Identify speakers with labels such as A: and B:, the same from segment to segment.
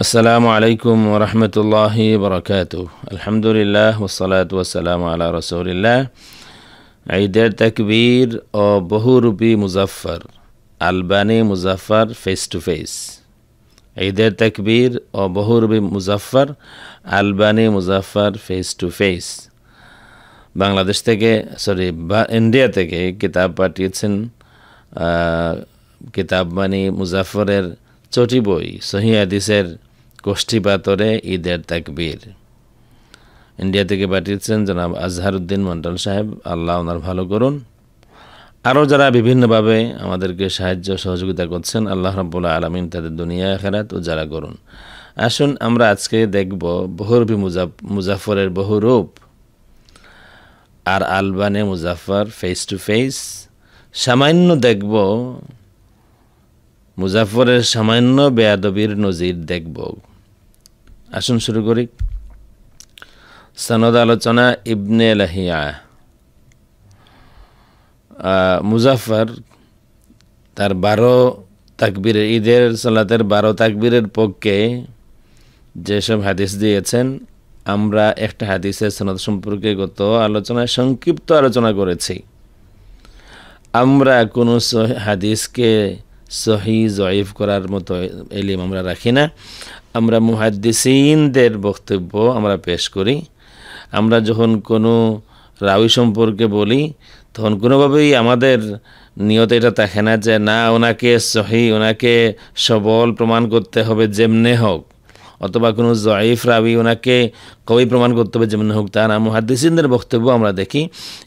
A: আসসালামু আলাইকুম রহমতুল্লাহ বরকাত আলহামদুলিল্লাহ ওসালাত ওসালাম আল্লাহ রসৌলিল্লাহ ঈদের তকবীর ও বহুরূপী Muzaffar Albani Muzaffar face to face ঈদের তকবীর ও বহুরূপী Muzaffar Albani Muzaffar face to face Bangladesh থেকে সরি ইন্ডিয়া থেকে কিতাব পাঠিয়েছেন কিতাববাণী মুজাফরের চটি বই সহিদিসের কোষ্ঠীপাতরে ঈদের তাকবীর ইন্ডিয়া থেকে পাঠিয়েছেন জনাব আজহারুদ্দিন মন্ডল সাহেব আল্লাহ ওনার ভালো করুন আরও যারা বিভিন্নভাবে আমাদেরকে সাহায্য সহযোগিতা করছেন আল্লাহ রব্বুল্লাহ আলমিন তাদের দুনিয়া খেরাত যারা করুন আসুন আমরা আজকে দেখব বহুরবি মুজা মুজাফরের রূপ আর Albani Muzaffar face to face সামান্য দেখব মুজাফরের সামান্য বেয়াদবির নজির দেখব আসুন শুরু করি সনদ আলোচনা ইবনে লাহিয়া মুজাফর তার বারো তাকবীরের ঈদের সালাতের বারো তাকবীরের পক্ষে যেসব হাদিস দিয়েছেন আমরা একটা হাদিসের সনদ সম্পর্কে গত আলোচনায় সংক্ষিপ্ত আলোচনা করেছি আমরা কোনো হাদিসকে সহি জয়ীফ করার মতো এলিম আমরা রাখি না আমরা মুহাদ্দিসদের বক্তব্য আমরা পেশ করি আমরা যখন কোনো রাউই সম্পর্কে বলি তখন কোনোভাবেই আমাদের নিয়ত এটা থাকে না যে না ওনাকে সহি ওনাকে সবল প্রমাণ করতে হবে যেমনে হোক অথবা কোনো জয়েফ রাবি ওনাকে কবি প্রমাণ করতে হবে যেমন হোক তা না মুহাদ্দিসিনদের বক্তব্য আমরা দেখি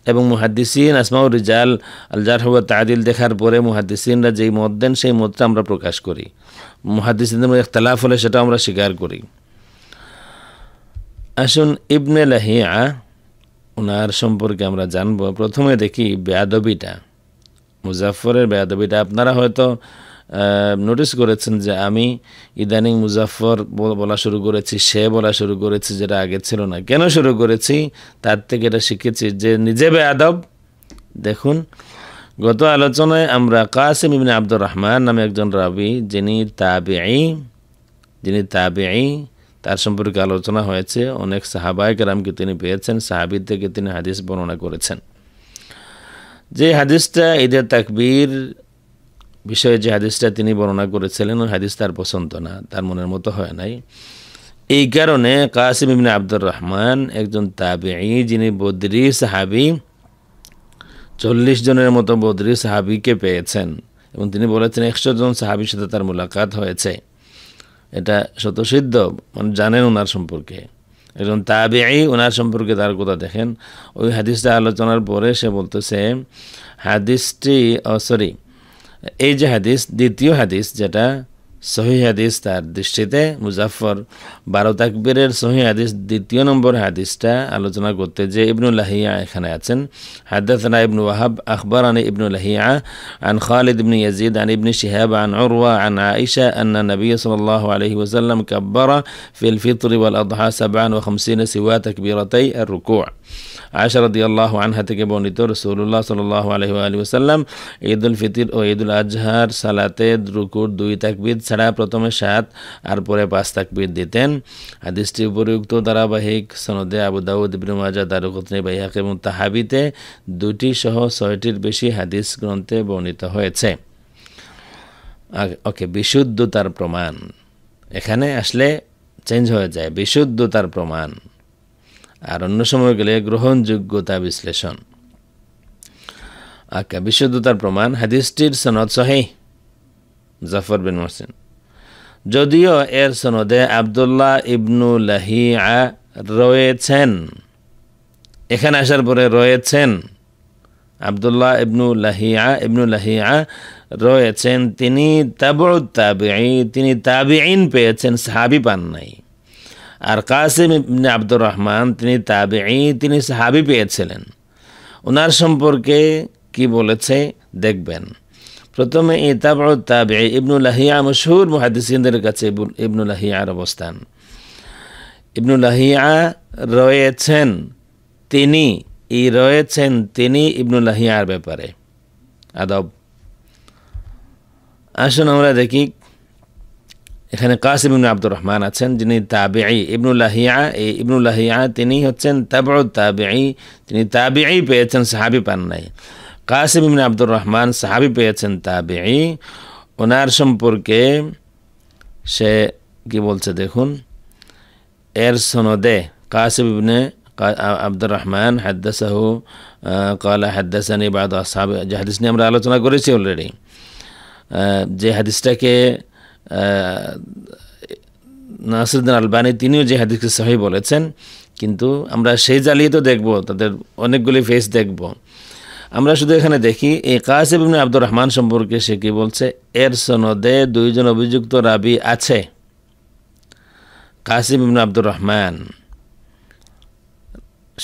A: এবং মুহাদ্দিসিন আসমাউর রিজাল আলজার হব তাদিল দেখার পরে মুহাদ্দিসিনরা যেই মত দেন সেই মতটা আমরা প্রকাশ করি মুহাদ্দিসিনদের মধ্যে একতলাফ হলে সেটা আমরা স্বীকার করি আসুন ইবনে লাহিয়া ওনার সম্পর্কে আমরা জানব প্রথমে দেখি বেয়াদবিটা মুজাফরের বেয়াদবিটা আপনারা হয়তো নোটিস করেছেন যে আমি ইদানিং মুজাফর বলা শুরু করেছি সে বলা শুরু করেছি যেটা আগে ছিল না কেন শুরু করেছি তার থেকে এটা শিখেছি যে নিজে বেআব দেখুন গত আলোচনায় আমরা কাসিম ইমিন আব্দুর রহমান নামে একজন রাবি যিনি তাবেই যিনি তাবেই তার সম্পর্কে আলোচনা হয়েছে অনেক সাহাবায়ক রামকে তিনি পেয়েছেন সাহাবি থেকে তিনি হাদিস বর্ণনা করেছেন যে হাদিসটা ঈদের তাকবীর বিষয়ে যে হাদিসটা তিনি বর্ণনা করেছিলেন ওই হাদিস তার পছন্দ না তার মনের মতো হয় নাই এই কারণে কাসিম ইমিন আব্দুর রহমান একজন তাবি যিনি বদরি সাহাবি চল্লিশ জনের মতো বদরি সাহাবিকে পেয়েছেন এবং তিনি বলেছেন একশো জন সাহাবির সাথে তার মোলাকাত হয়েছে এটা স্বতঃসিদ্ধ মানে জানেন ওনার সম্পর্কে একজন আই ওনার সম্পর্কে তার কথা দেখেন ওই হাদিসটা আলোচনার পরে সে বলতেছে হাদিসটি সরি এই যে হাদিস দ্বিতীয় হাদিস যেটা সহি হাদিস তার দৃষ্টিতে মুজাফর বারো তাকবীরের সহি হাদিস দ্বিতীয় নম্বর হাদিসটা আলোচনা করতে যে ইবনুল লাহিয়া এখানে আছেন হাদাসনা ইবনু ওয়াহাব আখবর আন ইবনুল লাহিয়া আন খালিদ ইবনু ইয়াজিদ আন ইবনি শিহাব আন উরওয়া আন আয়েশা আন্না নবী সাল্লাল্লাহু আলাইহি ওয়াসাল্লাম কাব্বারা ফিল ফিতর ওয়াল আদহা 57 সিওয়া তাকবীরাতাই আর রুকু' আয়সারদি আল্লাহ আনহা থেকে বর্ণিত রসুল্লাহ সাল্লাহ আলহি আলী ঈদ উল ফিতির ও ঈদ উল আজহার সালাতে রুকুর দুই তাকবিদ ছাড়া প্রথমে সাত আর পরে পাঁচ তাকবিদ দিতেন হাদিসটি উপরিউক্ত ধারাবাহিক সনদে আবুদাউদ ইবনুমাজা দারুকতনি বাইহাক এবং তাহাবিতে দুটি সহ ছয়টির বেশি হাদিস গ্রন্থে বর্ণিত হয়েছে ওকে বিশুদ্ধতার প্রমাণ এখানে আসলে চেঞ্জ হয়ে যায় বিশুদ্ধতার প্রমাণ আর অন্য সময় গেলে গ্রহণযোগ্যতা বিশ্লেষণ আকা আচ্ছা, বিশুদ্ধতার প্রমাণ হাদিসটির সনদ সহি জাফর বিন মোহসেন যদিও এর সনদে আবদুল্লাহ ইবনু লাহিয়া রয়েছেন এখানে আসার পরে রয়েছেন আবদুল্লাহ ইবনু লাহিয়া ইবনু লাহিয়া রয়েছেন তিনি তাবড় তাবি তিনি তাবিআইন পেয়েছেন সাহাবি পান নাই আর কাসিম ইবনে আব্দুর রহমান তিনি তাবেই তিনি সাহাবি পেয়েছিলেন ওনার সম্পর্কে কি বলেছে দেখবেন প্রথমে তাবর তাবে আহিয়া মশহুর মহাদিসদের কাছে ইবনুল আহিয়ার অবস্থান ইবনুল আহিয়া রয়েছেন তিনি ই রয়েছেন তিনি ইবনুল আহিয়ার ব্যাপারে আদব আসুন আমরা দেখি এখানে কাসিম ইবনু আব্দুর রহমান আছেন যিনি তাবেই ইবনুল্লাহিয়া এই ইবনুল্লাহিয়া তিনি হচ্ছেন তাবর তাবেই তিনি তাবেই পেয়েছেন সাহাবি পান নাই কাসিম ইবনু আব্দুর রহমান সাহাবি পেয়েছেন তাবেই ওনার সম্পর্কে সে কি বলছে দেখুন এর সনদে কাসিম ইবনে আব্দুর রহমান হাদ্দাসাহু কলা হাদ্দাসানি বাদ সাহাবি যে হাদিস নিয়ে আমরা আলোচনা করেছি অলরেডি যে হাদিসটাকে নাসিরুদ্দিন আলবানি তিনিও যে হাদিসকে সহি বলেছেন কিন্তু আমরা সেই তো দেখব তাদের অনেকগুলি ফেস দেখব আমরা শুধু এখানে দেখি এই কাসেব আব্দুর রহমান সম্পর্কে সে কি বলছে এর সনদে দুইজন অভিযুক্ত রাবি আছে কাসেব ইবনে আব্দুর রহমান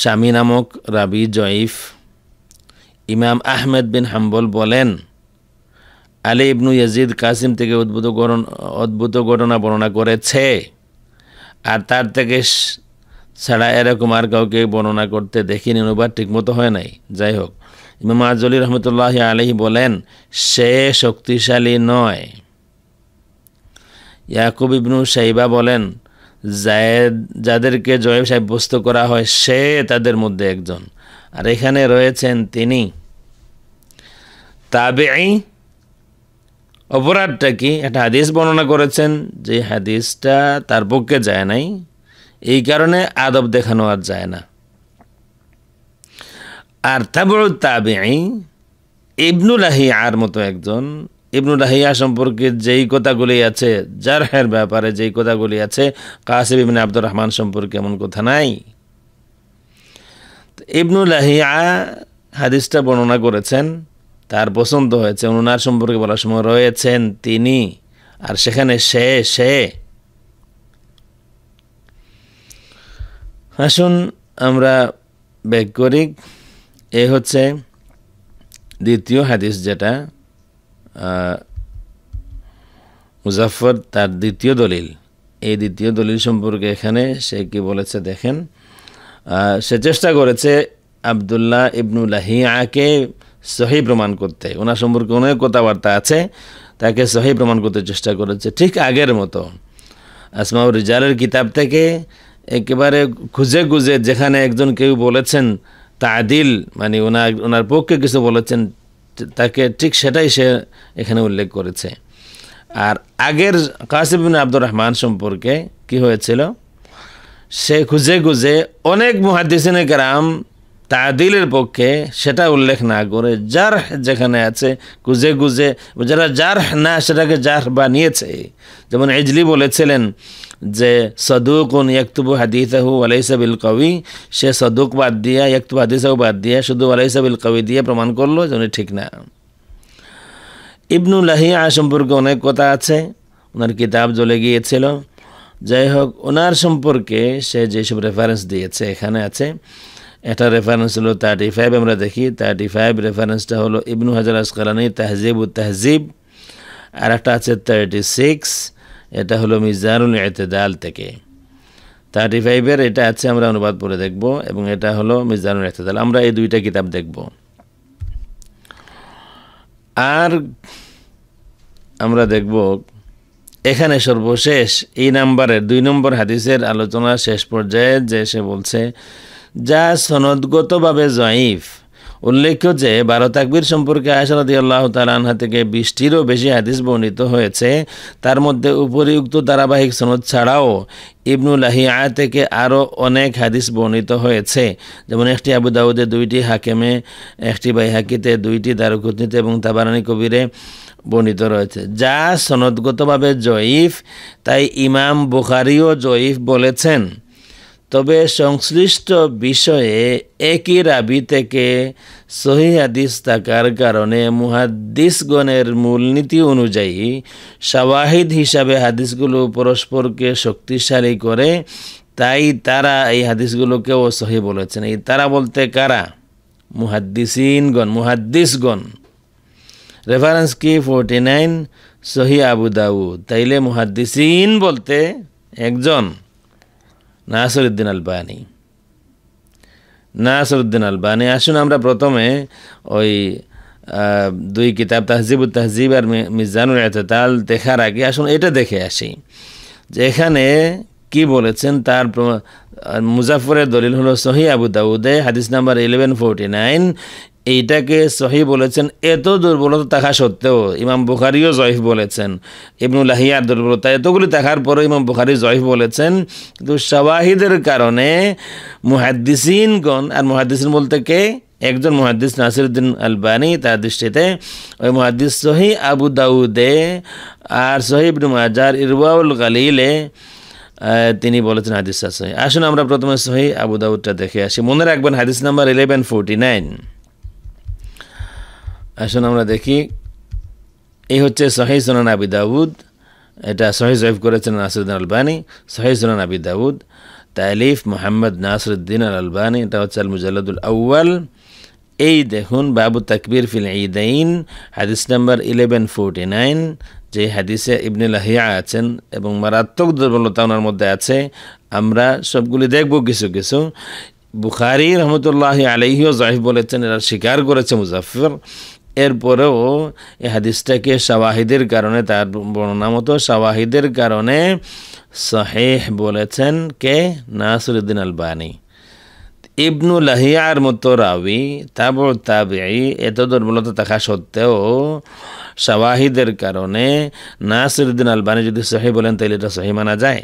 A: স্বামী নামক রাবি জয়ীফ ইমাম আহমেদ বিন হাম্বল বলেন আলী ইবনু ইয়াজিদ কাসিম থেকে অদ্ভুত অদ্ভুত ঘটনা বর্ণনা করেছে আর তার থেকে ছাড়া এরকম আর কাউকে বর্ণনা করতে দেখিনি অনুবাদ ঠিকমতো হয় নাই যাই হোক ইমাম আজলি রহমতুল্লাহ আলহি বলেন সে শক্তিশালী নয় ইয়াকুব ইবনু সাইবা বলেন জায়েদ যাদেরকে জয়েব সাব্যস্ত করা হয় সে তাদের মধ্যে একজন আর এখানে রয়েছেন তিনি তাবে অপরাধটা কি একটা হাদিস বর্ণনা করেছেন যে হাদিসটা তার পক্ষে যায় নাই এই কারণে আদব দেখানো আর যায় না আর তাবর ইবনু ইবনুলাহি আর মতো একজন ইবনুলাহিয়া সম্পর্কে যেই কথাগুলি আছে জারহের ব্যাপারে যেই কথাগুলি আছে কাসিব ইবনে আব্দুর রহমান সম্পর্কে এমন কথা নাই ইবনুল ইবনুলাহিয়া হাদিসটা বর্ণনা করেছেন তার পছন্দ হয়েছে ওনার সম্পর্কে বলার সময় রয়েছেন তিনি আর সেখানে সে সে আসুন আমরা ব্যাক করি এ হচ্ছে দ্বিতীয় হাদিস যেটা মুজাফর তার দ্বিতীয় দলিল এই দ্বিতীয় দলিল সম্পর্কে এখানে সে কি বলেছে দেখেন সে চেষ্টা করেছে আবদুল্লাহ ইবনুল্লাহিয়াকে সহি প্রমাণ করতে ওনার সম্পর্কে অনেক কথাবার্তা আছে তাকে সহি প্রমাণ করতে চেষ্টা করেছে ঠিক আগের মতো আসমাউর রিজালের কিতাব থেকে একেবারে খুঁজে খুঁজে যেখানে একজন কেউ বলেছেন তাদিল মানে ওনার ওনার পক্ষে কিছু বলেছেন তাকে ঠিক সেটাই সে এখানে উল্লেখ করেছে আর আগের কাসিব আব্দুর রহমান সম্পর্কে কি হয়েছিল সে খুঁজে খুঁজে অনেক মহাদিসিনে গ্রাম তাদিলের পক্ষে সেটা উল্লেখ না করে যার যেখানে আছে গুজে গুজে যারা যার না সেটাকে জারহ বানিয়েছে যেমন এজলি বলেছিলেন যে সদুক উন ইয়াকতুবু হাদিসাহু আলাইসাবিল কবি সে সদুক বাদ দিয়া ইয়াকতুব হাদিসাহু বাদ দিয়া শুধু আলাইসাবিল কবি দিয়ে প্রমাণ করলো যে ঠিক না ইবনু লাহিয়া সম্পর্কে অনেক কথা আছে ওনার কিতাব জ্বলে গিয়েছিল যাই হোক ওনার সম্পর্কে সে যেসব রেফারেন্স দিয়েছে এখানে আছে এটা রেফারেন্স হলো থার্টি ফাইভ আমরা দেখি থার্টি ফাইভ রেফারেন্সটা হলো ইবনু হাজার আসকালানি তাহজিব ও তাহজিব আর একটা আছে থার্টি সিক্স এটা হলো মিজানুল এতেদাল থেকে থার্টি ফাইভের এটা আছে আমরা অনুবাদ পড়ে দেখব এবং এটা হলো মিজানুল এতেদাল আমরা এই দুইটা কিতাব দেখব আর আমরা দেখব এখানে সর্বশেষ এই নাম্বারের দুই নম্বর হাদিসের আলোচনা শেষ পর্যায়ে যে সে বলছে যা সনদগতভাবে জয়ীফ উল্লেখ্য যে বারো তাকবির সম্পর্কে আশরাদি আল্লাহ তালানহা থেকে বৃষ্টিরও বেশি হাদিস বর্ণিত হয়েছে তার মধ্যে উপরিউক্ত ধারাবাহিক সনদ ছাড়াও ইবনুল আহিয়া থেকে আরও অনেক হাদিস বর্ণিত হয়েছে যেমন একটি আবু দুইটি হাকেমে একটি বাইহাকিতে দুইটি দারুকুতনিতে এবং তাবারানি কবিরে বর্ণিত রয়েছে যা সনদগতভাবে জয়ীফ তাই ইমাম বুখারিও জয়ীফ বলেছেন তবে সংশ্লিষ্ট বিষয়ে একই রাবি থেকে সহি হাদিস থাকার কারণে মুহাদ্দিসগণের মূলনীতি অনুযায়ী সাবাহিদ হিসাবে হাদিসগুলো পরস্পরকে শক্তিশালী করে তাই তারা এই হাদিসগুলোকেও সহি বলেছেন এই তারা বলতে কারা মুহাদ্দিসিনগণ মুহাদ্দিসগণ রেফারেন্স কি ফোরটি নাইন সহি আবু তাইলে মুহাদ্দিসিন বলতে একজন নাসরুদ্দিন আলবানি নাসরুদ্দিন আলবানি আসুন আমরা প্রথমে ওই দুই কিতাব তাহজিব তাহজিব আর মিজানুর এততাল দেখার আগে আসুন এটা দেখে আসি যে এখানে কি বলেছেন তার মুজাফরের দলিল হলো সহি আবু দাউদে হাদিস নাম্বার ইলেভেন ফোরটি নাইন এইটাকে সহি বলেছেন এত দুর্বলতা থাকা সত্ত্বেও ইমাম বুখারিও জয়ফ বলেছেন ইবনুল আহিয়ার দুর্বলতা এতগুলি দেখার পরেও ইমাম বুখারি জয়ফ বলেছেন কিন্তু সবাহিদের কারণে মুহাদ্দিসিনগণ আর মুহাদ্দিসিন বলতে কে একজন মহাদিস নাসিরুদ্দিন আলবানি তার দৃষ্টিতে ওই মহাদিস সহি আবু দাউদে আর সহিবনু মাজার ইরবাউল গালিলে তিনি বলেছেন হাদিস আসুন আমরা প্রথমে সহি আবু দাউদটা দেখে আসি মনে রাখবেন হাদিস নাম্বার ইলেভেন ফোরটি নাইন আসুন আমরা দেখি এই হচ্ছে শহীদ সোনান আবি দাউদ এটা শহীদ জয়ফ করেছেন নাসরুদ্দিন আলবানী শহীদ সোনান আবি দাউদ তালিফ মোহাম্মদ নাসরুদ্দিন আল আলবানী এটা হচ্ছে আল মুজাল্লাদুল আউ্য়াল এই দেখুন বাবু তাকবির ফিল ঈদাইন হাদিস নাম্বার ইলেভেন ফোরটি নাইন যে হাদিসে ইবনে লাহিয়া আছেন এবং মারাত্মক দুর্বলতা ওনার মধ্যে আছে আমরা সবগুলি দেখব কিছু কিছু বুখারি রহমতুল্লাহ আলহিও জহিফ বলেছেন এরা স্বীকার করেছে মুজাফর এরপরেও এ হাদিসটাকে শাওয়াহিদের কারণে তার বর্ণনা মতো শাওয়াহিদের কারণে শাহেহ বলেছেন কে নাসরুদ্দিন আলবানি ইবনু লাহিয়ার মতো রাবি তাবর তাবি এত দুর্বলতা থাকা সত্ত্বেও শাওয়াহিদের কারণে নাসরুদ্দিন আলবানি যদি শাহে বলেন তাহলে এটা সহি মানা যায়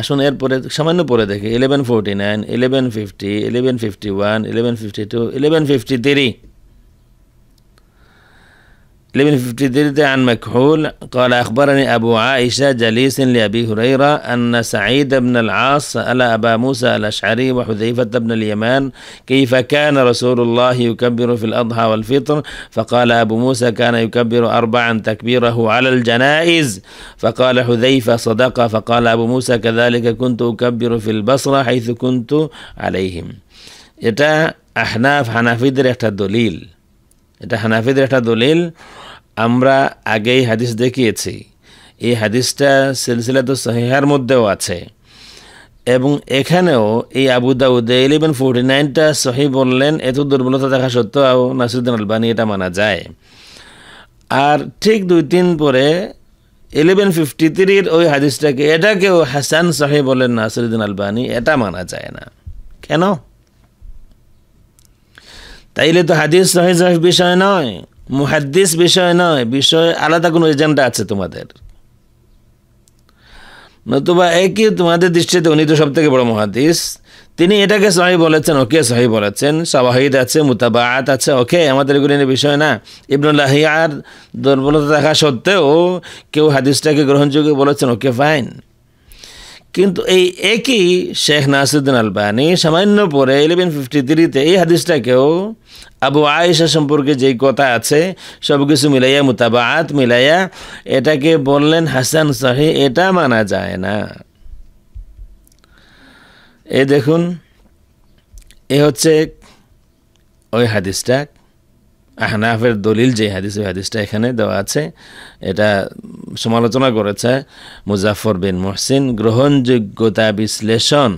A: আসুন এরপরে সামান্য পরে দেখি eleven forty nine eleven fifty eleven fifty one eleven fifty two eleven fifty three لابن فتيدرد عن مكحول قال أخبرني أبو عائشة جليس لأبي هريرة أن سعيد بن العاص سأل أبا موسى الأشعري وحذيفة بن اليمان كيف كان رسول الله يكبر في الأضحى والفطر فقال أبو موسى كان يكبر أربعا تكبيره على الجنائز فقال حذيفة صدق فقال أبو موسى كذلك كنت أكبر في البصرة حيث كنت عليهم إتا أحناف حنافيد الدليل দলিল এটা হানাফিদের একটা الدليل আমরা আগেই হাদিস দেখিয়েছি এই হাদিসটা সিলসিলা তো সহিহার মধ্যেও আছে এবং এখানেও এই আবু দাউদে ইলেভেন ফোরটি নাইনটা সহি বললেন এত দুর্বলতা দেখা সত্ত্বেও নাসিরুদ্দিন আলবানি এটা মানা যায় আর ঠিক দুই তিন পরে ইলেভেন ফিফটি থ্রির ওই হাদিসটাকে এটাকেও হাসান সহি বলেন নাসিরুদ্দিন আলবানি এটা মানা যায় না কেন তাইলে তো হাদিস সহি বিষয় নয় মুহাদ্দিস বিষয় নয় বিষয় আলাদা কোনো এজেন্ডা আছে তোমাদের নতুবা একই তোমাদের দৃষ্টিতে উনি তো সব থেকে বড় মহাদিস তিনি এটাকে সহি বলেছেন ওকে সহি বলেছেন সবাহিদ আছে মুতাবাত আছে ওকে আমাদের এগুলি বিষয় না ইবনুল্লাহিয়ার দুর্বলতা দেখা সত্ত্বেও কেউ হাদিসটাকে গ্রহণযোগ্য বলেছেন ওকে ফাইন কিন্তু এই একই শেখ নাসুদ্দিন আলবানি সামান্য পরে ইলেভেন ফিফটি থ্রিতে এই হাদিসটাকেও আবু আয়েশা সম্পর্কে যেই কথা আছে সব কিছু মিলাইয়া মুতাবাত মিলাইয়া এটাকে বললেন হাসান সাহি এটা মানা যায় না এ দেখুন এ হচ্ছে ওই হাদিসটা আহনাফের দলিল যে হাদিস ওই হাদিসটা এখানে দেওয়া আছে এটা সমালোচনা করেছে মুজাফর বিন মোহসিন গ্রহণযোগ্যতা বিশ্লেষণ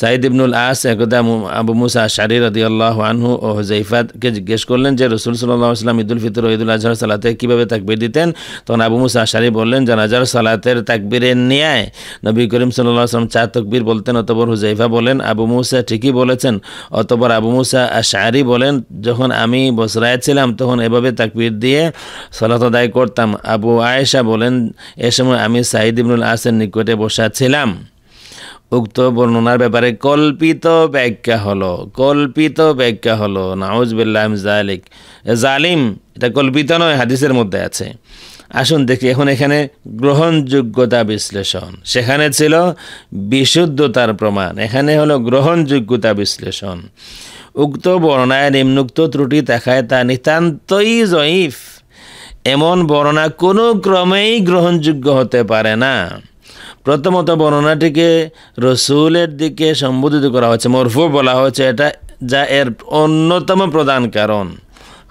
A: সাইদ ইবনুল আস একদা আবু মুসা শারির রদি আল্লাহ আনহু ও হুজাইফাদকে জিজ্ঞেস করলেন যে রসুল সাল্লাহ আসলাম ঈদুল ফিতর ও ঈদুল আজহার সালাতে কীভাবে তাকবির দিতেন তখন আবু মুসা শারি বললেন জানাজার সালাতের তাকবিরের ন্যায় নবী করিম সাল্লাহ আসলাম চা তকবির বলতেন অতবর হুজাইফা বলেন আবু মুসা ঠিকই বলেছেন অতবর আবু মুসা শাহরি বলেন যখন আমি বসরায় ছিলাম তখন এভাবে তাকবির দিয়ে সলাত আদায় করতাম আবু আয়েশা বলেন এ সময় আমি সাইদ ইবনুল আসের নিকটে বসা ছিলাম উক্ত বর্ণনার ব্যাপারে কল্পিত ব্যাখ্যা হলো কল্পিত ব্যাখ্যা হলো বিল্লাহ জালিক জালিম এটা কল্পিত নয় হাদিসের মধ্যে আছে আসুন দেখি এখন এখানে গ্রহণযোগ্যতা বিশ্লেষণ সেখানে ছিল বিশুদ্ধতার প্রমাণ এখানে হলো গ্রহণযোগ্যতা বিশ্লেষণ উক্ত বর্ণায় নিম্নুক্ত ত্রুটি দেখায় তা নিতান্তই জয়ীফ এমন বর্ণনা কোনো ক্রমেই গ্রহণযোগ্য হতে পারে না প্রথমত বর্ণনাটিকে রসুলের দিকে সম্বোধিত করা হয়েছে মরফু বলা হয়েছে এটা যা এর অন্যতম প্রধান কারণ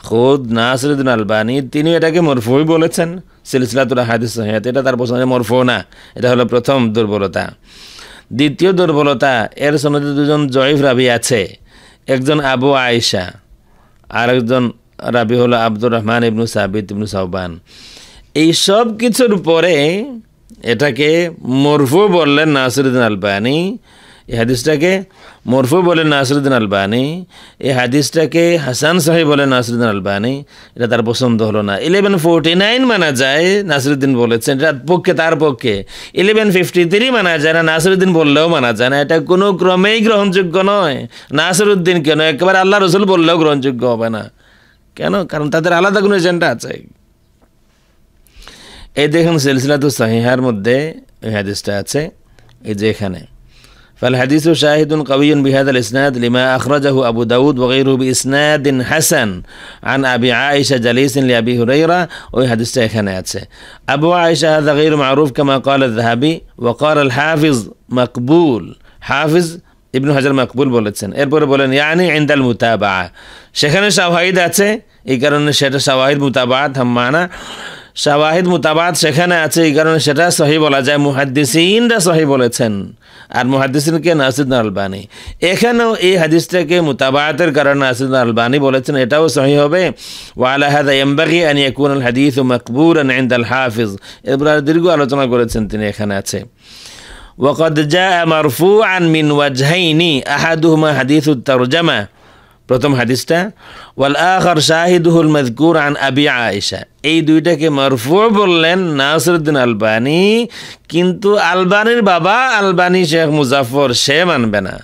A: খুদ নাসরুদ্দিন আলবানী তিনি এটাকে মরফুই বলেছেন সিলসিলাতুল হাদিস এটা তার পছন্দ মরফু না এটা হলো প্রথম দুর্বলতা দ্বিতীয় দুর্বলতা এর সন্ধ্যে দুজন জয়ফ রাবি আছে একজন আবু আয়েশা আর একজন রাবি হলো আব্দুর রহমান ইবনু সাবিত ইবনু সাহবান এই সব কিছুর পরে এটাকে মরফু বললেন নাসিরুদ্দিন আলবানি এই হাদিসটাকে মরফু বলেন নাসিরুদ্দিন আলবানি এই হাদিসটাকে হাসান সাহেব বলেন নাসিরুদ্দিন আলবানি এটা তার পছন্দ হলো না ইলেভেন ফোরটি নাইন মানা যায় নাসিরুদ্দিন বলেছেন এটা পক্ষে তার পক্ষে ইলেভেন ফিফটি থ্রি মানা যায় না নাসিরুদ্দিন বললেও মানা যায় না এটা কোনো ক্রমেই গ্রহণযোগ্য নয় নাসিরুদ্দিন কেন একেবারে আল্লাহ রসুল বললেও গ্রহণযোগ্য হবে না কেন কারণ তাদের আলাদা কোনো এজেন্ডা আছে এই দেখুন সিলসিলাতু مدة মধ্যে এই হাদিসটা আছে এই যে এখানে فالحديث شاهد قوي بهذا الإسناد لما أخرجه أبو داود وغيره بإسناد حسن عن أبي عائشة جليس لأبي هريرة وحديث এখানে আছে أبو عائشة هذا غير معروف كما قال الذهبي وقال الحافظ مقبول حافظ ইবনু হাজার মাকবুল বলেছেন এরপরে বলেন ইয়ানি ইন্দাল মুতাবা সেখানে শাওয়াহিদ আছে এই কারণে সেটা শাওয়াহিদ মুতাবাত হাম্মানা শাওয়াহিদ মুতাবাদ সেখানে আছে এই কারণে সেটা সহি বলা যায় মুহাদ্দিসিনরা সহি বলেছেন আর মুহাদ্দিসিনকে নাসিদ আলবানী এখানেও এই হাদিসটাকে মুতাবাতের কারণে নাসিদ আলবানী বলেছেন এটাও সহি হবে ওয়ালাহাদা এমবাগি আনি একুন আল হাদিস মকবুর আন্দ আল হাফিজ আর দীর্ঘ আলোচনা করেছেন তিনি এখানে আছে জা وقد جاء مرفوعا من আহাদুহমা হাদিস উত্তর জামা প্রথম হাদিসটা ওয়াল আখর শাহিদুল মজকুর আন আবি আয়েশা এই দুইটাকে মারফু বললেন নাসরুদ্দিন আলবানি কিন্তু আলবানির বাবা আলবানি শেখ মুজাফর সে মানবে না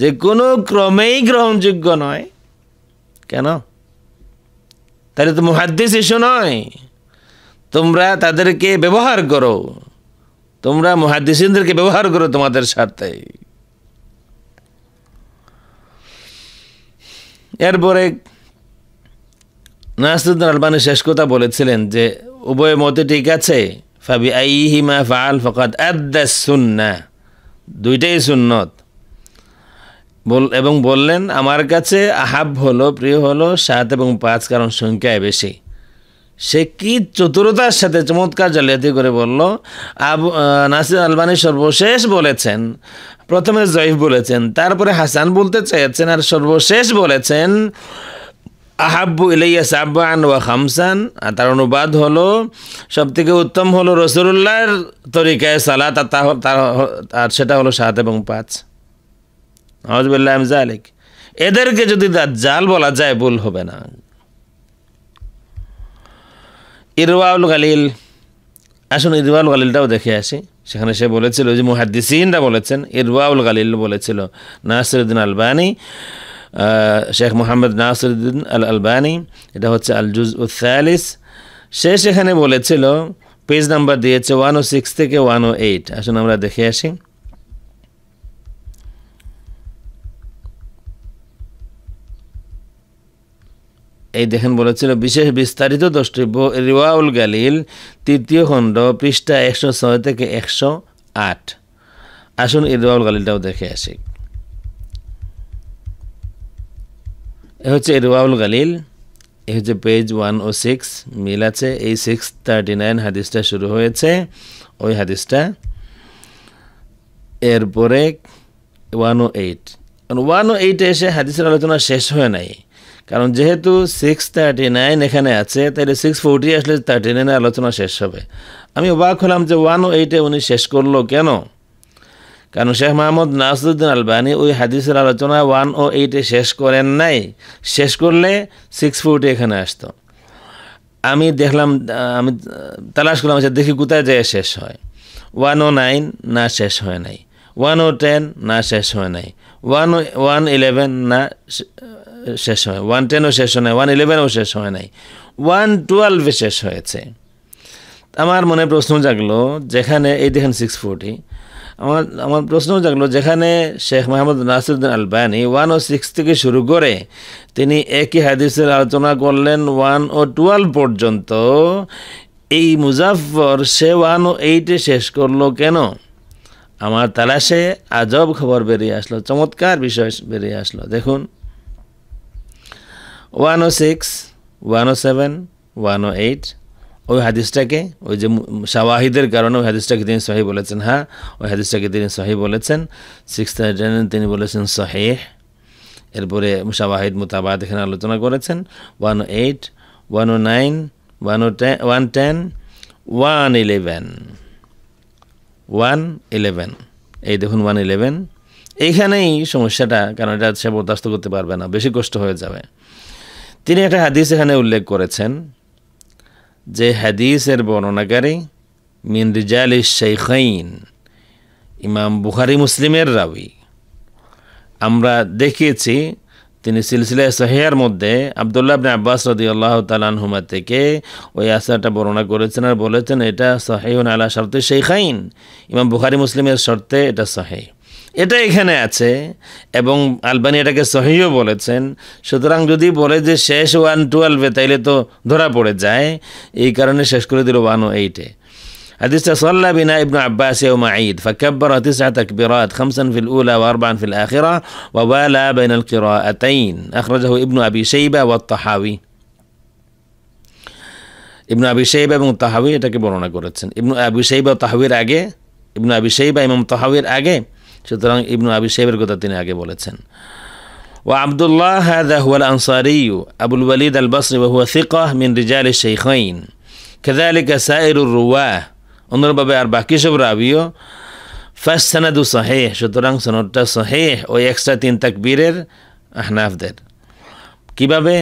A: যে কোনো ক্রমেই গ্রহণযোগ্য নয় কেন তাহলে তো মুহাদ্দিস ইস্যু নয় তোমরা তাদেরকে ব্যবহার করো তোমরা মুহাদ্দিসিনদেরকে ব্যবহার করো তোমাদের স্বার্থে এরপরে নাসরুদ্দিন আলবানি শেষ কথা বলেছিলেন যে উভয় মতে ঠিক আছে ফাবি আইহিমা ফাল ফকাত আদা সুন্না দুইটাই সুন্নত বল এবং বললেন আমার কাছে আহাব হলো প্রিয় হলো সাত এবং পাঁচ কারণ সংখ্যায় বেশি সে কি চতুরতার সাথে চমৎকার জালিয়াতি করে বলল আবু নাসির আলবানি সর্বশেষ বলেছেন প্রথমে জয়ীফ বলেছেন তারপরে হাসান বলতে চেয়েছেন আর সর্বশেষ বলেছেন আহাব্বু ইলাইয়া সাব্বান ওয়া খামসান আর তার অনুবাদ হলো সবথেকে উত্তম হলো রসুল্লাহর তরিকায় সালা তার আর সেটা হলো সাত এবং পাঁচ হজবুল্লাহ আমজা আলিক এদেরকে যদি জাল বলা যায় ভুল হবে না ইরওয়াউল গালিল আসুন ইরওয়াউল গালিলটাও দেখে আসি সেখানে সে বলেছিল যে মুহাদ্দিসিনরা বলেছেন ইরওয়াউল গালিল বলেছিল নাসিরুদ্দিন আলবানি শেখ মোহাম্মদ নাসিরুদ্দিন আল আলবানি এটা হচ্ছে আল জুজ উসালিস সে সেখানে বলেছিল পেজ নাম্বার দিয়েছে ওয়ান ও সিক্স থেকে ওয়ান ও এইট আসুন আমরা দেখে আসি এই দেখেন বলেছিল বিশেষ বিস্তারিত দ্রষ্টব্য রিওয়াউল গালিল তৃতীয় খণ্ড পৃষ্ঠা একশো ছয় থেকে একশো আট আসুন এই রিওয়াউল গালিলটাও দেখে আসি এ হচ্ছে রিওয়াউল গালিল এ হচ্ছে পেজ ওয়ান ও সিক্স মিল আছে এই সিক্স থার্টি নাইন হাদিসটা শুরু হয়েছে ওই হাদিসটা এরপরে one o eight one o এইটে এসে হাদিসের আলোচনা শেষ হয়ে নাই কারণ যেহেতু সিক্স থার্টি নাইন এখানে আছে তাহলে সিক্স ফোরটি আসলে থার্টি নাইনে আলোচনা শেষ হবে আমি অবাক হলাম যে ওয়ান ও এইটে উনি শেষ করলো কেন কারণ শেখ মাহমুদ নাসরুদ্দিন আলবানি ওই হাদিসের আলোচনা ওয়ান ও এইটে শেষ করেন নাই শেষ করলে সিক্স ফোরটি এখানে আসতো আমি দেখলাম আমি তালাশ করলাম যে দেখি কোথায় যায় শেষ হয় ওয়ান ও নাইন না শেষ হয় নাই ওয়ান ও টেন না শেষ হয় নাই ওয়ান ওয়ান ইলেভেন না শেষ হয় ওয়ান টেনও শেষ হয় নাই ওয়ান ইলেভেনও শেষ হয় নাই ওয়ান টুয়েলভে শেষ হয়েছে আমার মনে প্রশ্ন জাগলো যেখানে এই দেখেন সিক্স ফোরটি আমার আমার প্রশ্ন জাগলো যেখানে শেখ মাহমুদ নাসিরুদ্দিন আলবানি ওয়ান ও সিক্স থেকে শুরু করে তিনি একই হাদিসের আলোচনা করলেন ওয়ান ও টুয়েলভ পর্যন্ত এই মুজাফর সে ওয়ান ও এইটে শেষ করলো কেন আমার তালাশে আজব খবর বেরিয়ে আসলো চমৎকার বিষয় বেরিয়ে আসলো দেখুন one o six one o seven eight ওই হাদিসটাকে ওই যে শাওয়াহিদের কারণে ওই হাদিসটাকে তিনি সহি বলেছেন হ্যাঁ ওই হাদিসটাকে তিনি সহি বলেছেন সিক্স থাউজেন্ড তিনি বলেছেন সহেহ এরপরে মুসাবাহিদ মোতাবাদ এখানে আলোচনা করেছেন one eight one o nine one o ten one ten one eleven one eleven এই দেখুন ওয়ান ইলেভেন এইখানেই সমস্যাটা কারণ এটা সে বরদাস্ত করতে পারবে না বেশি কষ্ট হয়ে যাবে তিনি একটা হাদিস এখানে উল্লেখ করেছেন যে হাদিসের বর্ণনাকারী মিন রিজাল শেখাইন ইমাম বুখারি মুসলিমের রাবি আমরা দেখিয়েছি তিনি সিলসিলা সহিয়ার মধ্যে আবদুল্লাহ আবনে আব্বাস রদি আল্লাহ তালানহুমা থেকে ওই আসাটা বর্ণনা করেছেন আর বলেছেন এটা সহেউন আলা শর্তে শেখাইন ইমাম বুখারি মুসলিমের শর্তে এটা সাহেহ এটা এখানে আছে এবং আলবানি এটাকে সহিও বলেছেন সুতরাং যদি বলে যে শেষ ওয়ান টুয়েলভে তাইলে তো ধরা পড়ে যায় এই কারণে শেষ করে দিল ওয়ান ও এইটে حديث صلى بنا ابن عباس يوم عيد فكبر খামসান ফিল উলা في ফিল وأربعا في الآخرة وبالى بين القراءتين أخرجه ابن أبي شيبة والطحاوي ابن أبي شيبة এবং তাহাবি এটাকে বর্ণনা করেছেন ইবনু আবি শাইবা তাহাবির আগে ইবনু আবি শাইবা ইমাম তাহাবির আগে সুতরাং ইবনু আবি সাহেবের কথা তিনি আগে বলেছেন ও আবদুল্লাহ হাদা হুয়াল আনসারিউ আবুল ওয়ালিদ আল বসরি হুয়া সিকাহ মিন রিজাল শেখইন كذلك سائر الرواه অনুরূপভাবে আর বাকি সব রাবিও ফার্স্ট সানাদু সাহেহ সুতরাং সনদটা সাহেহ ওই এক্সট্রা তিন তাকবীরের আহনাফদের কিভাবে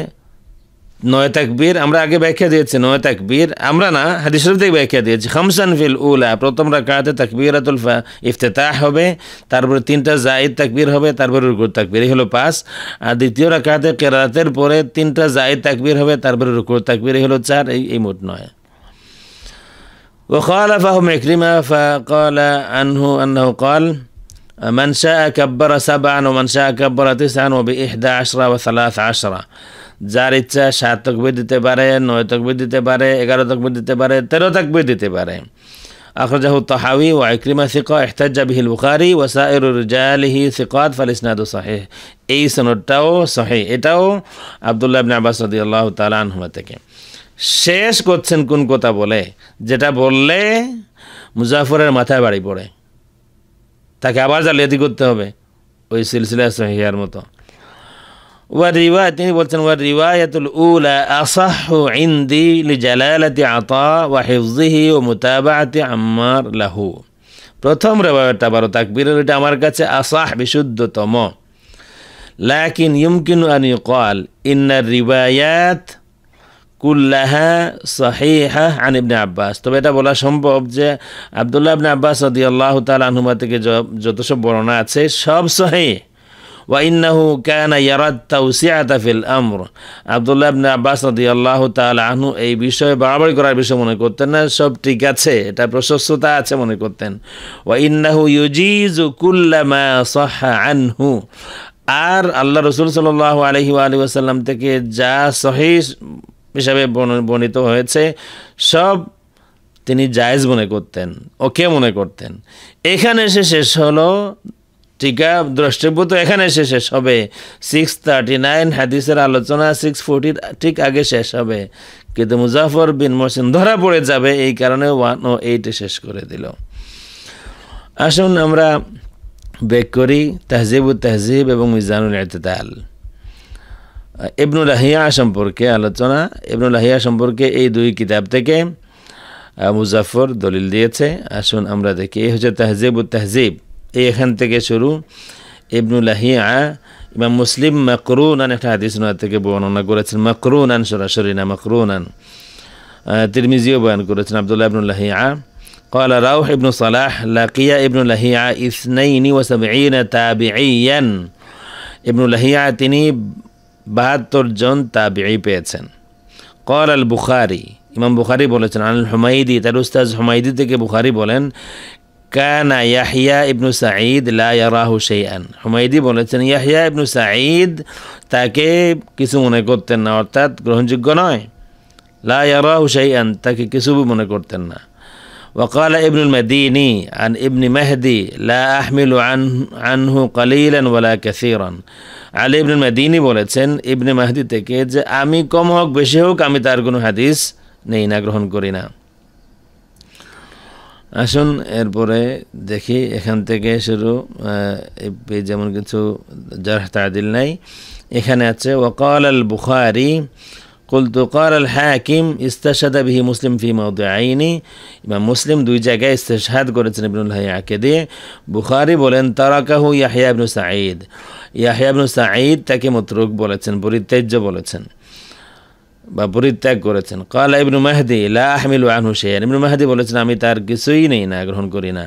A: নয় তাকবীর আমরা আগে ব্যাখ্যা দিয়েছি নয় তাকবীর আমরা না হাদিস শরীফ ব্যাখ্যা দিয়েছি খামসান ফিল উলা প্রথম রাকাতে তাকবীরাতুল ইফতেতা হবে তারপরে তিনটা জায়েদ তাকবীর হবে তারপরে রুকুর তাকবীর এই হলো পাঁচ আর দ্বিতীয় রাকাতে কেরাতের পরে তিনটা জায়েদ তাকবীর হবে তারপরে রুকুর তাকবীর এই হলো চার এই এই মোট নয় وخالفهم ফা কলা আনহু أنه কল من شاء كبر سبعا ومن شاء كبر تسعا وبإحدى عشرة وثلاث عشرة যার ইচ্ছা সাত তকবির দিতে পারে নয় তকবির দিতে পারে এগারো তকবির দিতে পারে তেরো তকবির দিতে পারে আখরজাহ তাহাউি ও ইকরিমা সিকা ইহতাজা বিহিল বুখারি ওয়াসাইর রিজালিহি সিকাত ফালিসনাদ সাহেহ এই সনদটাও সহে এটাও আবদুল্লাহ ইবনে আব্বাস রাদিয়াল্লাহু তাআলা আনহুমা থেকে শেষ করছেন কোন কথা বলে যেটা বললে মুজাফরের মাথায় বাড়ি পড়ে তাকে আবার জালিয়াতি করতে হবে ওই সিলসিলা সহিয়ার মতো ওয়ার রিওয়া তিনি বলছেন ওয়ার রিওয়ায়াতুল উলা আসাহু ইন্দি লি জালালাতি আতা ওয়া হিফজিহি ও মুতাবাআতি আম্মার লাহু প্রথম রেওয়ায়তটা বারো তাকবীরের এটা আমার কাছে আসাহ বিশুদ্ধতম লাকিন ইমকিনু আন ইউকাল ইন্নার রিওয়ায়াত কুল্লাহা সাহিহা আন ইবনে আব্বাস তবে এটা বলা সম্ভব যে আবদুল্লাহ ইবনে আব্বাস রদি আল্লাহ তালুমা থেকে যত সব বর্ণনা আছে সব সহি ওয়াইন্নাহু কানা ইয়ারাদ তাউসিআতা ফিল আমর আবদুল্লাহ ইবনে আব্বাস রদি আল্লাহ তালু এই বিষয়ে বাড়াবাড়ি করার বিষয় মনে করতেন না সব ঠিক আছে এটা প্রশস্ততা আছে মনে করতেন ওয়াইন্নাহু ইউজিজু কুল্লামা সহা আনহু আর আল্লাহ রসুল সাল্লাহ আলহি আলী ওয়াসাল্লাম থেকে যা সহি হিসাবে বর্ণিত হয়েছে সব তিনি জায়েজ মনে করতেন ওকে মনে করতেন এখানে এসে শেষ হলো টিকা দ্রষ্টব্য তো এখানে এসে শেষ হবে সিক্স থার্টি নাইন হাদিসের আলোচনা সিক্স ফোরটি ঠিক আগে শেষ হবে কিন্তু মুজাফর বিন মোহসিন ধরা পড়ে যাবে এই কারণে ওয়ান ও এইটে শেষ করে দিল আসুন আমরা বেক করি তহজিব উ তাহজিব এবং মিজানুল এতেতাল ইবনুল আহিয়া সম্পর্কে আলোচনা ইবনুল আহিয়া সম্পর্কে এই দুই কিতাব থেকে মুজাফর দলিল দিয়েছে আসুন আমরা দেখি এই হচ্ছে তাহজিব তাহজিব এই এখান থেকে শুরু ইবনুল আহিয়া ইমাম মুসলিম মকরুনান একটা হাদিস থেকে বর্ণনা করেছেন মকরুনান সরাসরি না মকরুনান তিরমিজিও বয়ান করেছেন আবদুল্লাহ ইবনুল আহিয়া قال روح ابن صلاح لقي ابن لهيعة اثنين وسبعين تابعيا ابن لهيعة তিনি বাহাত্তর জন তাবিআই পেয়েছেন কর আল বুখারি ইমাম বুখারি বলেছেন আল হুমাইদি তার উস্তাজ হুমাইদি থেকে বুখারি বলেন কানা ইয়াহিয়া ইবনু সাঈদ লাহু শেয়ান হুমাইদি বলেছেন ইয়াহিয়া ইবনু সাঈদ তাকে কিছু মনে করতেন না অর্থাৎ গ্রহণযোগ্য নয় লাহু শেয়ান তাকে কিছু মনে করতেন না وقال ابن المديني عن ابن مهدي لا أحمل عنه, عنه قليلا ولا كثيرا আলী ইবনুল মাদিনী বলেছেন ইবনে মাহদি থেকে যে আমি কম হোক বেশি হোক আমি তার কোনো হাদিস নেই না গ্রহণ করি না আসুন এরপরে দেখি এখান থেকে শুরু যেমন কিছু জারহ তাদিল নাই এখানে আছে ওকাল আল বুখারি আল হাকিম الحاكم বিহি মুসলিম ফি মৌদ আইনি ইমাম মুসলিম দুই জায়গায় ইস্তেসাদ করেছেন ইবনুল আকে দিয়ে বুখারি বলেন তারাকাহু ইয়াহিয়া ইবনু সাঈদ ইয়াহিয়াবনু সাঈদ তাকে মতরুক বলেছেন পরিত্যাজ্য বলেছেন বা পরিত্যাগ করেছেন কলা ইবনু মাহদি লা আহমিল আন হুসেন ইবনু মাহদি বলেছেন আমি তার কিছুই নেই না গ্রহণ করি না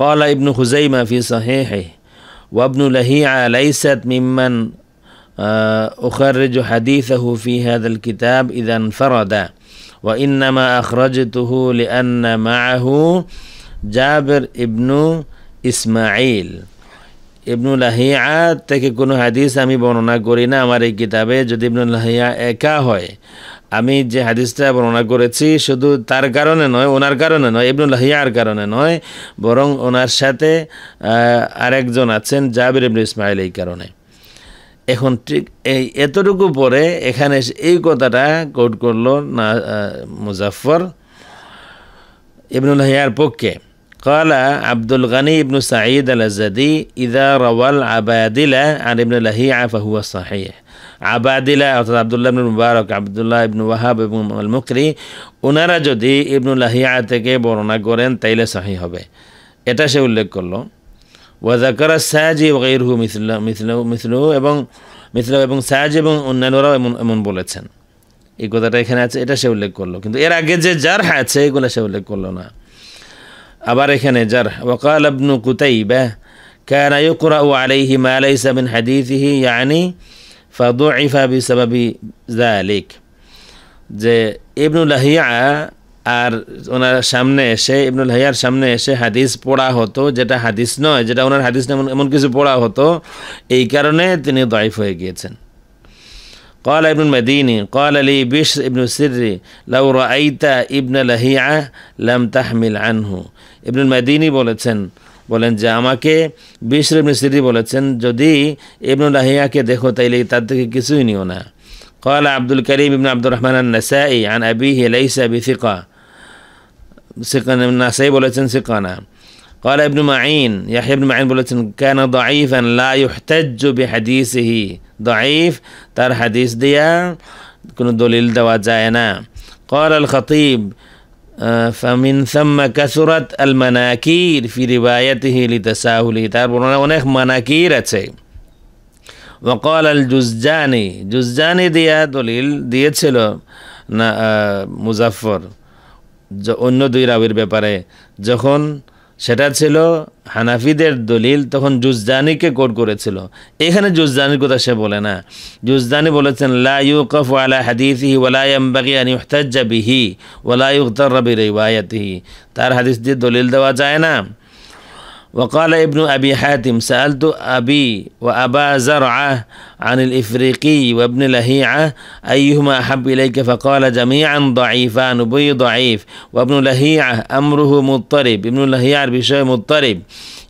A: কলা ইবনু হুজাইমা ফি সাহে হে ওয়াবনু লাহিয়া লাইসাত মিম্মান أخرج حديثه في هذا الكتاب إذا انفرد وإنما أخرجته لأن معه جابر ابن إسماعيل ইবনুল আহিয়া থেকে কোনো হাদিস আমি বর্ণনা করি না আমার এই কিতাবে যদি ইবনুল আহিয়া একা হয় আমি যে হাদিসটা বর্ণনা করেছি শুধু তার কারণে নয় ওনার কারণে নয় ইবনুল হিয়ার কারণে নয় বরং ওনার সাথে আরেকজন আছেন জাবির ইবনুল ইসমাইল এই কারণে এখন ঠিক এই এতটুকু পরে এখানে এই কথাটা কোট করল না মুজাফর ইবনুল হিয়ার পক্ষে قال عبد الغني بن سعيد الأزدي إذا روى العبادلة عن ابن لهيعة فهو صحيح আবাদিলা অর্থাৎ আবদুল্লাহ ইবনুল মুবারক আবদুল্লাহ ইবনু ওয়াহাব এবং আল মুকরি ওনারা যদি ইবনুল আহিয়া থেকে বর্ণনা করেন তাইলে সাহি হবে এটা সে উল্লেখ করল ওয়াজাকারা সাহাজি ওয়াইরহু মিসলু মিসল মিসলু এবং মিসলু এবং সাহাজি এবং অন্যান্যরাও এমন এমন বলেছেন এই কথাটা এখানে আছে এটা সে উল্লেখ করলো কিন্তু এর আগে যে যার আছে এগুলো সে উল্লেখ করলো না আবার এখানে যার ওকাল আবনু কুতাই বা كان يقرأ সাবিন ما ইয়ানি ফাদু حديثه يعني فضعف بسبب ذلك যে ইবনুল হিয়া আর ওনার সামনে এসে ইবনুল হিয়ার সামনে এসে হাদিস পড়া হতো যেটা হাদিস নয় যেটা ওনার হাদিস নয় এমন কিছু পড়া হতো এই কারণে তিনি দয়ফ হয়ে গিয়েছেন قال ابن المديني قال لي بشر ابن السري لو رأيت ابن لهيعة لم تحمل عنه ইবনুল মাদিনী বলেছেন বলেন যে আমাকে বিশর ইবনে সিরি বলেছেন যদি ইবনুল আহিয়াকে দেখো তাইলে তার থেকে কিছুই নিও না قال عبد الكريم بن عبد الرحمن النسائي عن أبيه ليس بثقة ثقة النسائي বলেছেন ثقة قال ابن معين يحيى بن معين বলেছেন كان ضعيفا لا يحتج بحديثه ضعيف তার হাদিস দিয়া কোনো দলিল দেওয়া যায় না قال الخطيب ফামিন সাম্মা কাসুরাত আল মানাকির ফি রিবায়াতিহি লিতাসাহুলি তার বর্ণনা অনেক মানাকির আছে ওকাল আল জুজানি জুজানি দিয়া দলিল দিয়েছিল না মুজাফর অন্য দুই রাবির ব্যাপারে যখন সেটা ছিল হানাফিদের দলিল তখন জুজদানিকে কোট করেছিল এখানে জুজদানির কথা সে বলে না জুজদানি বলেছেন লাউকফ আলা হাদিসি ওলাইম্বাগি আনি উহতাজ্জাবিহি ওলাইউতার রবি রিবায়াতিহি তার হাদিস দিয়ে দলিল দেওয়া যায় না وقال ابن أبي حاتم سألت أبي وأبا زرعة عن الإفريقي وابن لهيعة أيهما أحب إليك فقال جميعا ضعيفا نبي ضعيف وابن لهيعة أمره مضطرب ابن لهيعة بشيء مضطرب